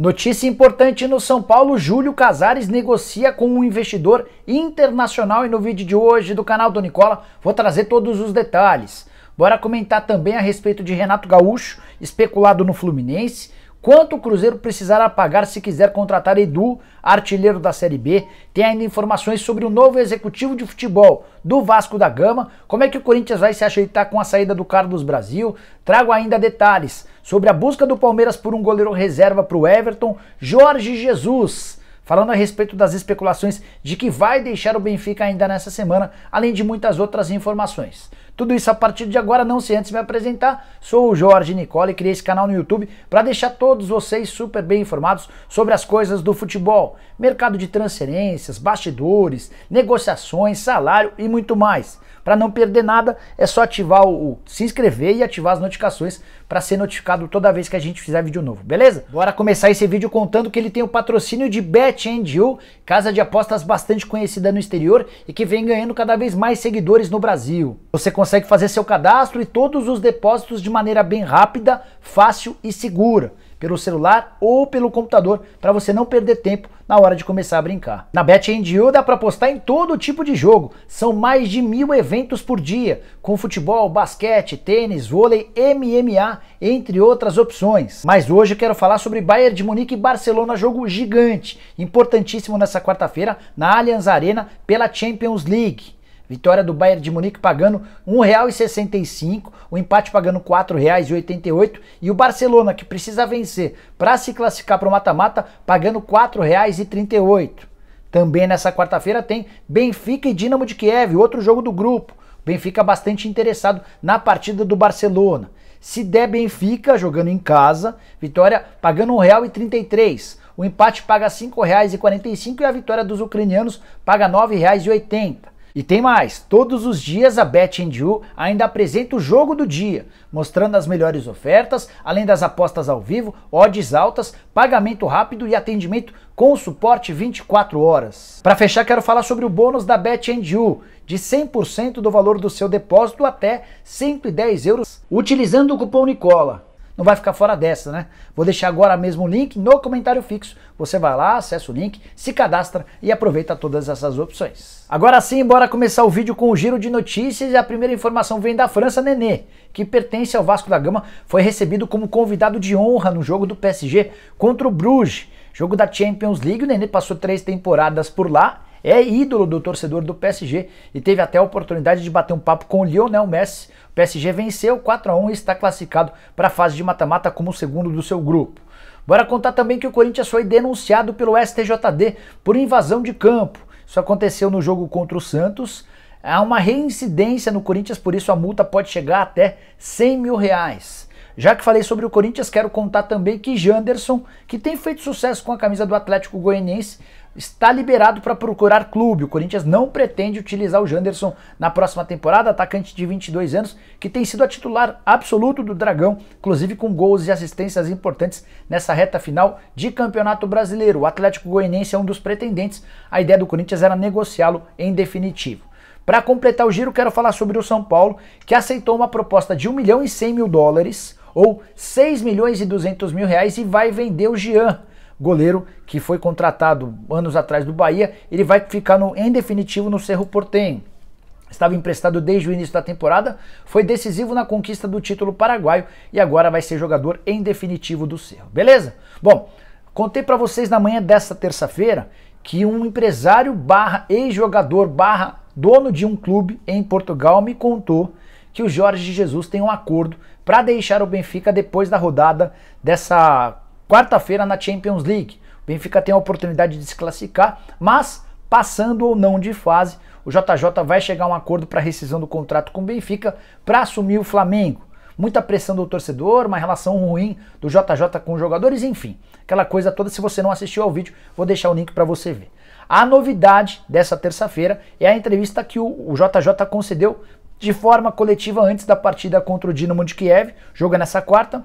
Notícia importante no São Paulo: Júlio Casares negocia com um investidor internacional. E no vídeo de hoje do canal do Nicola, vou trazer todos os detalhes. Bora comentar também a respeito de Renato Gaúcho, especulado no Fluminense. Quanto o Cruzeiro precisará pagar se quiser contratar Edu, artilheiro da Série B? Tem ainda informações sobre o novo executivo de futebol do Vasco da Gama. Como é que o Corinthians vai se ajeitar com a saída do Carlos Brasil? Trago ainda detalhes sobre a busca do Palmeiras por um goleiro reserva para o Everton, Jorge Jesus. Falando a respeito das especulações de que vai deixar o Benfica ainda nessa semana, além de muitas outras informações. Tudo isso a partir de agora, não se antes me apresentar. Sou o Jorge Nicole e criei esse canal no YouTube para deixar todos vocês super bem informados sobre as coisas do futebol, mercado de transferências, bastidores, negociações, salário e muito mais. Para não perder nada, é só ativar o, o se inscrever e ativar as notificações para ser notificado toda vez que a gente fizer vídeo novo, beleza? Bora começar esse vídeo contando que ele tem o patrocínio de Bet casa de apostas bastante conhecida no exterior e que vem ganhando cada vez mais seguidores no Brasil. Você consegue fazer seu cadastro e todos os depósitos de maneira bem rápida, fácil e segura pelo celular ou pelo computador para você não perder tempo na hora de começar a brincar. Na BetMGO dá para apostar em todo tipo de jogo. São mais de mil eventos por dia, com futebol, basquete, tênis, vôlei, MMA, entre outras opções. Mas hoje eu quero falar sobre Bayern de Munique e Barcelona, jogo gigante, importantíssimo nessa quarta-feira na Allianz Arena pela Champions League. Vitória do Bayern de Munique pagando R$ 1,65, o empate pagando R$ 4,88 e o Barcelona, que precisa vencer para se classificar para o mata-mata, pagando R$ 4,38. Também nessa quarta-feira tem Benfica e Dinamo de Kiev, outro jogo do grupo. Benfica bastante interessado na partida do Barcelona. Se der Benfica jogando em casa, vitória pagando R$ 1,33. O empate paga R$ 5,45 e a vitória dos ucranianos paga R$ 9,80. E tem mais, todos os dias a Bet ainda apresenta o jogo do dia, mostrando as melhores ofertas, além das apostas ao vivo, odds altas, pagamento rápido e atendimento com suporte 24 horas. Para fechar, quero falar sobre o bônus da Bet de 100% do valor do seu depósito até 110 euros, utilizando o cupom Nicola não vai ficar fora dessa, né? Vou deixar agora mesmo o link no comentário fixo. Você vai lá, acessa o link, se cadastra e aproveita todas essas opções. Agora sim, bora começar o vídeo com o giro de notícias e a primeira informação vem da França Nenê, que pertence ao Vasco da Gama, foi recebido como convidado de honra no jogo do PSG contra o Bruges, jogo da Champions League. O Nenê passou três temporadas por lá é ídolo do torcedor do PSG e teve até a oportunidade de bater um papo com o Lionel Messi. O PSG venceu 4 a 1 e está classificado para a fase de mata-mata como segundo do seu grupo. Bora contar também que o Corinthians foi denunciado pelo STJD por invasão de campo. Isso aconteceu no jogo contra o Santos. Há uma reincidência no Corinthians, por isso a multa pode chegar até 100 mil reais. Já que falei sobre o Corinthians, quero contar também que Janderson, que tem feito sucesso com a camisa do Atlético Goianiense, está liberado para procurar clube. O Corinthians não pretende utilizar o Janderson na próxima temporada, atacante de 22 anos, que tem sido a titular absoluto do Dragão, inclusive com gols e assistências importantes nessa reta final de Campeonato Brasileiro. O Atlético Goianiense é um dos pretendentes. A ideia do Corinthians era negociá-lo em definitivo. Para completar o giro, quero falar sobre o São Paulo, que aceitou uma proposta de 1 milhão e 100 mil dólares, ou 6 milhões e 200 mil reais, e vai vender o Jean goleiro que foi contratado anos atrás do Bahia, ele vai ficar no, em definitivo no Cerro Portenho. Estava emprestado desde o início da temporada, foi decisivo na conquista do título paraguaio e agora vai ser jogador em definitivo do Cerro. Beleza? Bom, contei para vocês na manhã desta terça-feira que um empresário barra ex-jogador barra dono de um clube em Portugal me contou que o Jorge Jesus tem um acordo para deixar o Benfica depois da rodada dessa Quarta-feira na Champions League. O Benfica tem a oportunidade de se classificar, mas passando ou não de fase, o JJ vai chegar a um acordo para rescisão do contrato com o Benfica para assumir o Flamengo. Muita pressão do torcedor, uma relação ruim do JJ com os jogadores, enfim, aquela coisa toda. Se você não assistiu ao vídeo, vou deixar o link para você ver. A novidade dessa terça-feira é a entrevista que o JJ concedeu de forma coletiva antes da partida contra o Dinamo de Kiev, joga é nessa quarta.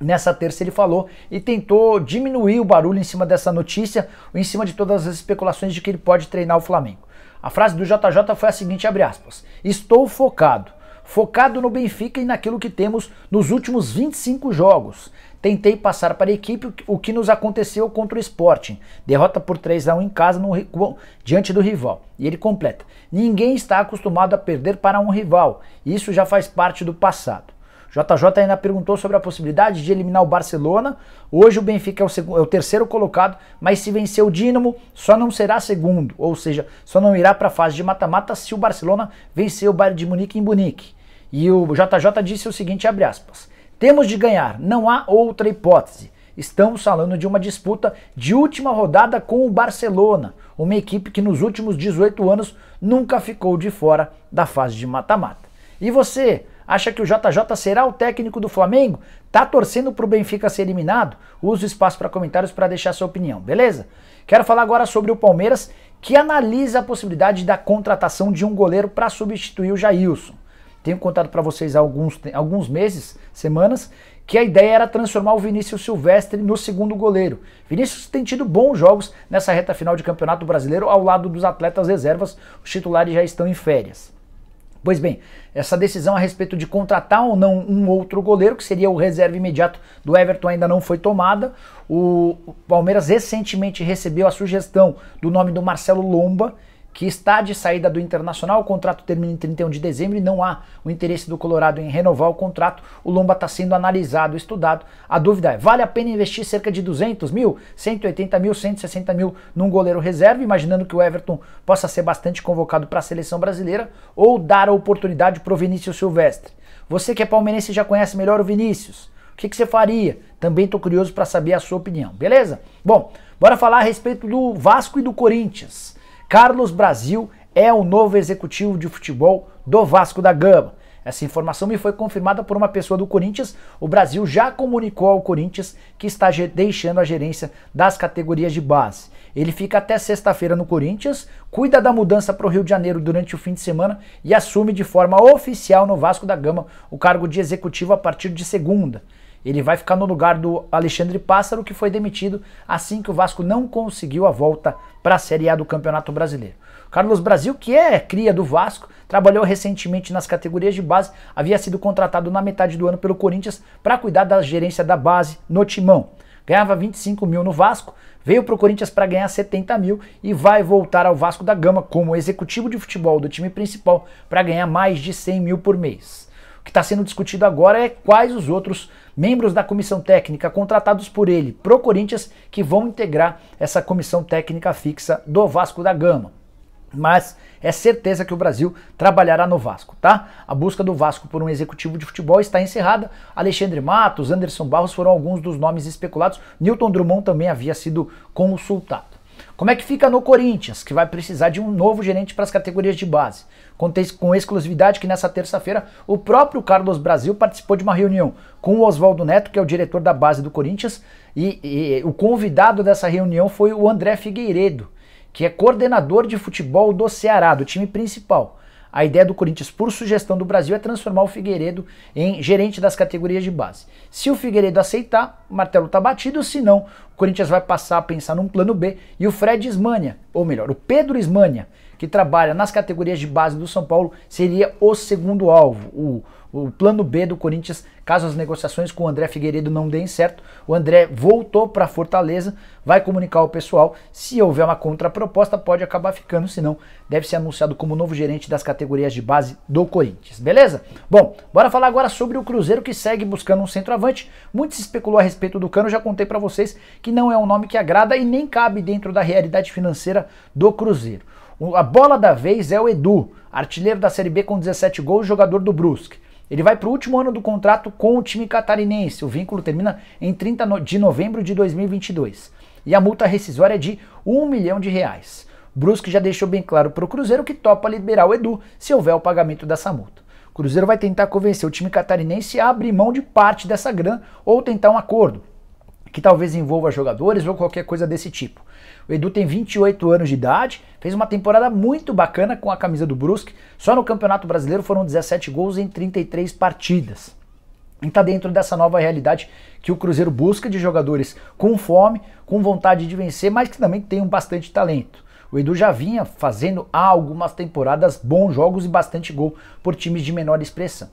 Nessa terça ele falou e tentou diminuir o barulho em cima dessa notícia, em cima de todas as especulações de que ele pode treinar o Flamengo. A frase do JJ foi a seguinte, abre aspas: "Estou focado, focado no Benfica e naquilo que temos nos últimos 25 jogos. Tentei passar para a equipe o que nos aconteceu contra o Sporting, derrota por 3 a 1 em casa no, diante do rival. E ele completa: Ninguém está acostumado a perder para um rival, isso já faz parte do passado. JJ ainda perguntou sobre a possibilidade de eliminar o Barcelona. Hoje o Benfica é o, segundo, é o terceiro colocado, mas se vencer o Dinamo, só não será segundo, ou seja, só não irá para a fase de mata-mata se o Barcelona vencer o Bayern de Munique em Munique. E o JJ disse o seguinte, abre aspas, temos de ganhar, não há outra hipótese. Estamos falando de uma disputa de última rodada com o Barcelona, uma equipe que nos últimos 18 anos nunca ficou de fora da fase de mata-mata. E você, Acha que o JJ será o técnico do Flamengo? Tá torcendo pro Benfica ser eliminado? Usa o espaço para comentários para deixar sua opinião, beleza? Quero falar agora sobre o Palmeiras, que analisa a possibilidade da contratação de um goleiro para substituir o Jailson. Tenho contado para vocês há alguns, alguns meses, semanas, que a ideia era transformar o Vinícius Silvestre no segundo goleiro. Vinícius tem tido bons jogos nessa reta final de Campeonato Brasileiro ao lado dos atletas reservas, os titulares já estão em férias. Pois bem, essa decisão a respeito de contratar ou não um outro goleiro, que seria o reserva imediato do Everton, ainda não foi tomada. O Palmeiras recentemente recebeu a sugestão do nome do Marcelo Lomba, que está de saída do Internacional, o contrato termina em 31 de dezembro e não há o interesse do Colorado em renovar o contrato. O Lomba está sendo analisado, estudado. A dúvida é, vale a pena investir cerca de 200 mil, 180 mil, 160 mil num goleiro reserva, imaginando que o Everton possa ser bastante convocado para a seleção brasileira, ou dar a oportunidade para o Vinícius Silvestre? Você que é palmeirense já conhece melhor o Vinícius. O que, que você faria? Também estou curioso para saber a sua opinião, beleza? Bom, bora falar a respeito do Vasco e do Corinthians. Carlos Brasil é o novo executivo de futebol do Vasco da Gama. Essa informação me foi confirmada por uma pessoa do Corinthians. O Brasil já comunicou ao Corinthians que está deixando a gerência das categorias de base. Ele fica até sexta-feira no Corinthians, cuida da mudança para o Rio de Janeiro durante o fim de semana e assume de forma oficial no Vasco da Gama o cargo de executivo a partir de segunda. Ele vai ficar no lugar do Alexandre Pássaro, que foi demitido assim que o Vasco não conseguiu a volta para a Série A do Campeonato Brasileiro. Carlos Brasil, que é cria do Vasco, trabalhou recentemente nas categorias de base, havia sido contratado na metade do ano pelo Corinthians para cuidar da gerência da base no timão. Ganhava 25 mil no Vasco, veio para o Corinthians para ganhar 70 mil e vai voltar ao Vasco da Gama como executivo de futebol do time principal para ganhar mais de 100 mil por mês que está sendo discutido agora é quais os outros membros da comissão técnica contratados por ele pro Corinthians que vão integrar essa comissão técnica fixa do Vasco da Gama. Mas é certeza que o Brasil trabalhará no Vasco, tá? A busca do Vasco por um executivo de futebol está encerrada. Alexandre Matos, Anderson Barros foram alguns dos nomes especulados. Newton Drummond também havia sido consultado. Como é que fica no Corinthians, que vai precisar de um novo gerente para as categorias de base? Contei com exclusividade que nessa terça-feira o próprio Carlos Brasil participou de uma reunião com o Oswaldo Neto, que é o diretor da base do Corinthians, e, e, o convidado dessa reunião foi o André Figueiredo, que é coordenador de futebol do Ceará, do time principal. A ideia do Corinthians, por sugestão do Brasil, é transformar o Figueiredo em gerente das categorias de base. Se o Figueiredo aceitar, o martelo está batido, se não, o Corinthians vai passar a pensar num plano B e o Fred Ismania, ou melhor, o Pedro Ismania, que trabalha nas categorias de base do São Paulo, seria o segundo alvo. O o plano B do Corinthians, caso as negociações com o André Figueiredo não deem certo, o André voltou para Fortaleza, vai comunicar ao pessoal. Se houver uma contraproposta, pode acabar ficando, senão deve ser anunciado como novo gerente das categorias de base do Corinthians, beleza? Bom, bora falar agora sobre o Cruzeiro que segue buscando um centroavante. Muito se especulou a respeito do Cano, já contei para vocês que não é um nome que agrada e nem cabe dentro da realidade financeira do Cruzeiro. A bola da vez é o Edu, artilheiro da Série B com 17 gols, jogador do Brusque. Ele vai para o último ano do contrato com o time catarinense. O vínculo termina em 30 de novembro de 2022. E a multa rescisória é de 1 milhão de reais. Brusque já deixou bem claro para o Cruzeiro que topa liberar o Edu se houver o pagamento dessa multa. O Cruzeiro vai tentar convencer o time catarinense a abrir mão de parte dessa grana ou tentar um acordo que talvez envolva jogadores ou qualquer coisa desse tipo. O Edu tem 28 anos de idade, fez uma temporada muito bacana com a camisa do Brusque. Só no Campeonato Brasileiro foram 17 gols em 33 partidas. E está dentro dessa nova realidade que o Cruzeiro busca de jogadores com fome, com vontade de vencer, mas que também tenham bastante talento. O Edu já vinha fazendo há algumas temporadas bons jogos e bastante gol por times de menor expressão.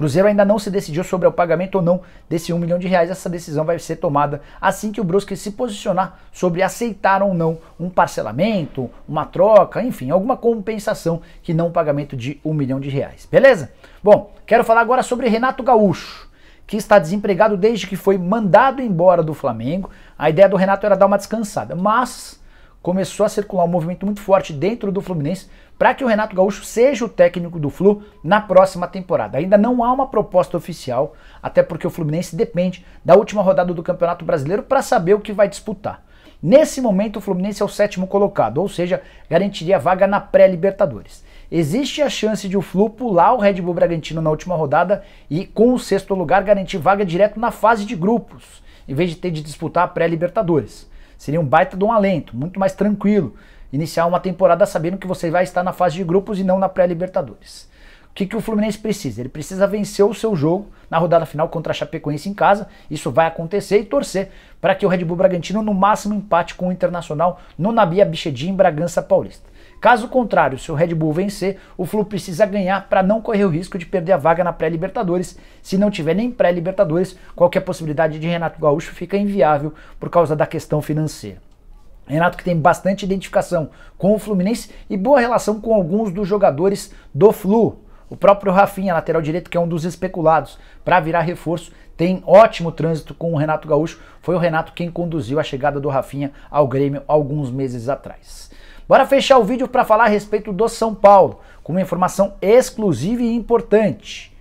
Cruzeiro ainda não se decidiu sobre o pagamento ou não desse 1 milhão de reais. Essa decisão vai ser tomada assim que o Brusque se posicionar sobre aceitar ou não um parcelamento, uma troca, enfim, alguma compensação que não o pagamento de 1 milhão de reais. Beleza? Bom, quero falar agora sobre Renato Gaúcho que está desempregado desde que foi mandado embora do Flamengo. A ideia do Renato era dar uma descansada, mas começou a circular um movimento muito forte dentro do Fluminense para que o Renato Gaúcho seja o técnico do Flu na próxima temporada. Ainda não há uma proposta oficial, até porque o Fluminense depende da última rodada do Campeonato Brasileiro para saber o que vai disputar. Nesse momento, o Fluminense é o sétimo colocado, ou seja, garantiria a vaga na pré-Libertadores. Existe a chance de o Flu pular o Red Bull Bragantino na última rodada e, com o sexto lugar, garantir vaga direto na fase de grupos, em vez de ter de disputar a pré-Libertadores. Seria um baita de um alento, muito mais tranquilo iniciar uma temporada sabendo que você vai estar na fase de grupos e não na pré-Libertadores. O que, que o Fluminense precisa? Ele precisa vencer o seu jogo na rodada final contra a Chapecoense em casa. Isso vai acontecer e torcer para que o Red Bull Bragantino, no máximo, empate com o Internacional no Nabia Bichedi em Bragança Paulista. Caso contrário, se o Red Bull vencer, o Flu precisa ganhar para não correr o risco de perder a vaga na pré-Libertadores. Se não tiver nem pré-Libertadores, qualquer possibilidade de Renato Gaúcho fica inviável por causa da questão financeira. Renato que tem bastante identificação com o Fluminense e boa relação com alguns dos jogadores do Flu. O próprio Rafinha, lateral direito, que é um dos especulados para virar reforço, tem ótimo trânsito com o Renato Gaúcho. Foi o Renato quem conduziu a chegada do Rafinha ao Grêmio alguns meses atrás. Bora fechar o vídeo para falar a respeito do São Paulo, com uma informação exclusiva e importante.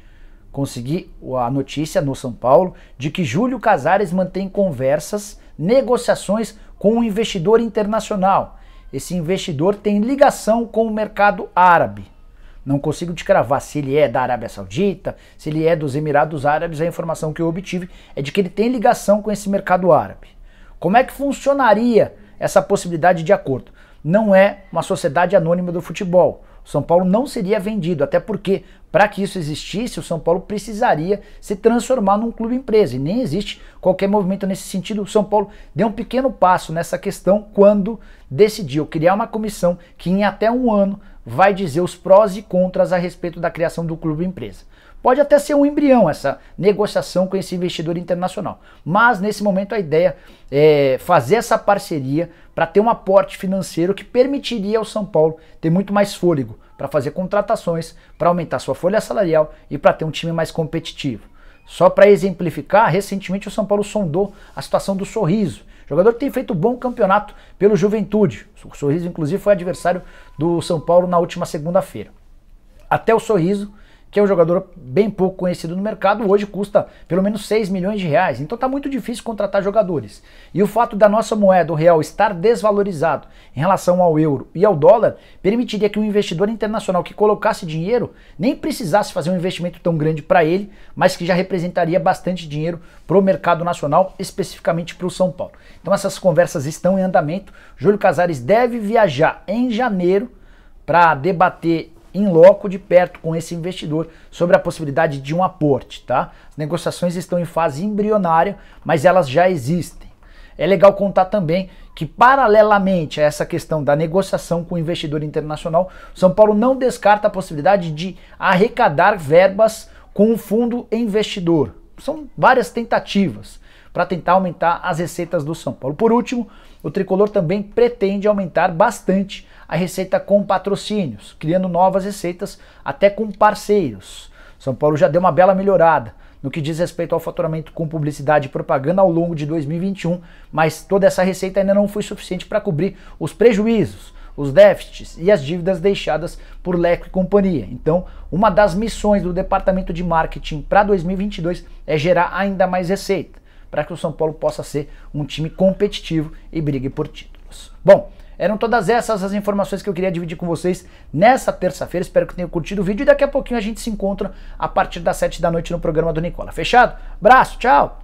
Consegui a notícia no São Paulo de que Júlio Casares mantém conversas, negociações com um investidor internacional. Esse investidor tem ligação com o mercado árabe. Não consigo te cravar se ele é da Arábia Saudita, se ele é dos Emirados Árabes. A informação que eu obtive é de que ele tem ligação com esse mercado árabe. Como é que funcionaria essa possibilidade de acordo? Não é uma sociedade anônima do futebol. São Paulo não seria vendido, até porque para que isso existisse, o São Paulo precisaria se transformar num clube empresa e nem existe qualquer movimento nesse sentido. O São Paulo deu um pequeno passo nessa questão quando decidiu criar uma comissão que em até um ano vai dizer os prós e contras a respeito da criação do clube empresa. Pode até ser um embrião essa negociação com esse investidor internacional. Mas nesse momento a ideia é fazer essa parceria para ter um aporte financeiro que permitiria ao São Paulo ter muito mais fôlego para fazer contratações, para aumentar sua folha salarial e para ter um time mais competitivo. Só para exemplificar, recentemente o São Paulo sondou a situação do Sorriso. Jogador que tem feito bom campeonato pelo Juventude. O Sorriso, inclusive, foi adversário do São Paulo na última segunda-feira. Até o Sorriso que é um jogador bem pouco conhecido no mercado, hoje custa pelo menos 6 milhões de reais. Então está muito difícil contratar jogadores. E o fato da nossa moeda, o real, estar desvalorizado em relação ao euro e ao dólar, permitiria que um investidor internacional que colocasse dinheiro nem precisasse fazer um investimento tão grande para ele, mas que já representaria bastante dinheiro para o mercado nacional, especificamente para o São Paulo. Então essas conversas estão em andamento. Júlio Casares deve viajar em janeiro para debater em loco de perto com esse investidor sobre a possibilidade de um aporte, tá? As negociações estão em fase embrionária, mas elas já existem. É legal contar também que, paralelamente a essa questão da negociação com o investidor internacional, São Paulo não descarta a possibilidade de arrecadar verbas com o um fundo investidor. São várias tentativas para tentar aumentar as receitas do São Paulo. Por último, o tricolor também pretende aumentar bastante a receita com patrocínios, criando novas receitas até com parceiros. São Paulo já deu uma bela melhorada no que diz respeito ao faturamento com publicidade e propaganda ao longo de 2021, mas toda essa receita ainda não foi suficiente para cobrir os prejuízos, os déficits e as dívidas deixadas por Leco e companhia. Então, uma das missões do departamento de marketing para 2022 é gerar ainda mais receita, para que o São Paulo possa ser um time competitivo e brigue por títulos. Bom, eram todas essas as informações que eu queria dividir com vocês nessa terça-feira. Espero que tenham curtido o vídeo e daqui a pouquinho a gente se encontra a partir das 7 da noite no programa do Nicola. Fechado? Braço, tchau!